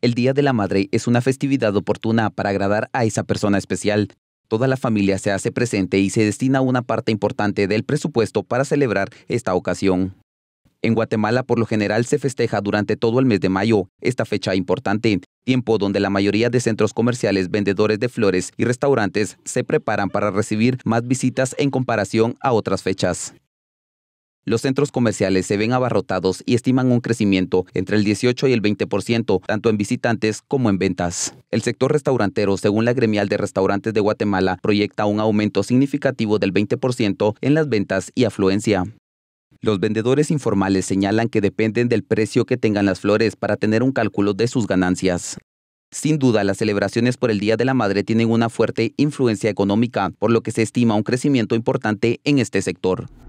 El Día de la Madre es una festividad oportuna para agradar a esa persona especial. Toda la familia se hace presente y se destina una parte importante del presupuesto para celebrar esta ocasión. En Guatemala por lo general se festeja durante todo el mes de mayo esta fecha importante, tiempo donde la mayoría de centros comerciales, vendedores de flores y restaurantes se preparan para recibir más visitas en comparación a otras fechas. Los centros comerciales se ven abarrotados y estiman un crecimiento entre el 18 y el 20%, tanto en visitantes como en ventas. El sector restaurantero, según la gremial de restaurantes de Guatemala, proyecta un aumento significativo del 20% en las ventas y afluencia. Los vendedores informales señalan que dependen del precio que tengan las flores para tener un cálculo de sus ganancias. Sin duda, las celebraciones por el Día de la Madre tienen una fuerte influencia económica, por lo que se estima un crecimiento importante en este sector.